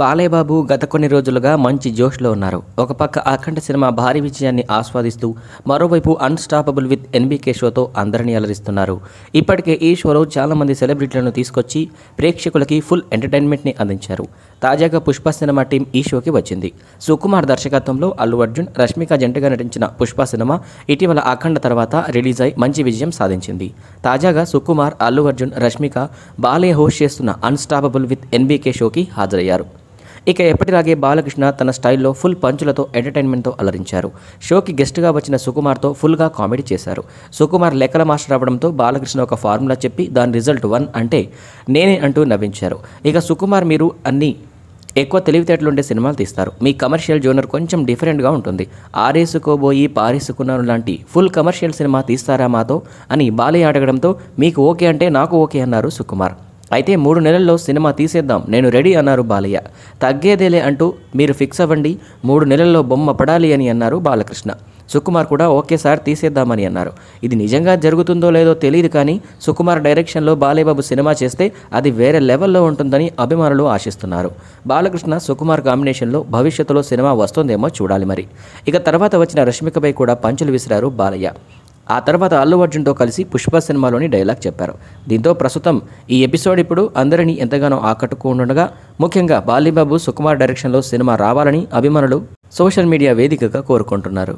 బాలయ్య బాబు గత కొన్ని రోజులుగా మంచి జోష్లో ఉన్నారు ఒక పక్క అఖండ సినిమా భారీ విజయాన్ని ఆస్వాదిస్తూ మరోవైపు అన్స్టాపబుల్ విత్ ఎన్బీకే షోతో అందరినీ అలరిస్తున్నారు ఇప్పటికే ఈ షోలో చాలామంది సెలబ్రిటీలను తీసుకొచ్చి ప్రేక్షకులకి ఫుల్ ఎంటర్టైన్మెంట్ని అందించారు తాజాగా పుష్ప సినిమా టీం ఈ షోకి వచ్చింది సుకుమార్ దర్శకత్వంలో అల్లు అర్జున్ రష్మిక జంటగా నటించిన పుష్ప సినిమా ఇటీవల అఖండ తర్వాత రిలీజ్ అయి మంచి విజయం సాధించింది తాజాగా సుకుమార్ అల్లు అర్జున్ రష్మిక బాలయ్య హోస్ట్ చేస్తున్న అన్స్టాపబుల్ విత్ ఎన్బీకే షోకి హాజరయ్యారు ఇక ఎప్పటిలాగే బాలకృష్ణ తన స్టైల్లో ఫుల్ పంచులతో ఎంటర్టైన్మెంట్తో అలరించారు షోకి గెస్ట్గా వచ్చిన సుకుమార్తో ఫుల్గా కామెడీ చేశారు సుకుమార్ లెక్కల మాస్టర్ అవ్వడంతో బాలకృష్ణ ఒక ఫార్ములా చెప్పి దాని రిజల్ట్ వన్ అంటే నేనే అంటూ నవ్వించారు ఇక సుకుమార్ మీరు అన్నీ ఎక్కువ తెలివితేటలు ఉండే సినిమాలు తీస్తారు మీ కమర్షియల్ జోనర్ కొంచెం డిఫరెంట్గా ఉంటుంది ఆరేసుకోబోయి పారేసుకున్నాను లాంటి ఫుల్ కమర్షియల్ సినిమా తీస్తారా మాతో అని బాలయ్య అడగడంతో మీకు ఓకే అంటే నాకు ఓకే అన్నారు సుకుమార్ అయితే మూడు నెలల్లో సినిమా తీసేద్దాం నేను రెడీ అన్నారు బాలయ్య తగ్గేదేలే అంటూ మీరు ఫిక్స్ అవ్వండి మూడు నెలల్లో బొమ్మ పడాలి అని అన్నారు బాలకృష్ణ సుకుమార్ కూడా ఒకేసారి తీసేద్దామని అన్నారు ఇది నిజంగా జరుగుతుందో లేదో తెలియదు కానీ సుకుమార్ డైరెక్షన్లో బాలయ్యబాబు సినిమా చేస్తే అది వేరే లెవెల్లో ఉంటుందని అభిమానులు ఆశిస్తున్నారు బాలకృష్ణ సుకుమార్ కాంబినేషన్లో భవిష్యత్తులో సినిమా వస్తుందేమో చూడాలి మరి ఇక తర్వాత వచ్చిన రష్మికపై కూడా పంచులు విసిరారు బాలయ్య ఆ తర్వాత అల్లు అర్జున్తో కలిసి పుష్ప సినిమాలోని డైలాగ్ చెప్పారు దీంతో ప్రస్తుతం ఈ ఎపిసోడ్ ఇప్పుడు అందరినీ ఎంతగానో ఆకట్టుకుండగా ముఖ్యంగా బాలీబాబు సుకుమార్ డైరెక్షన్లో సినిమా రావాలని అభిమానులు సోషల్ మీడియా వేదికగా కోరుకుంటున్నారు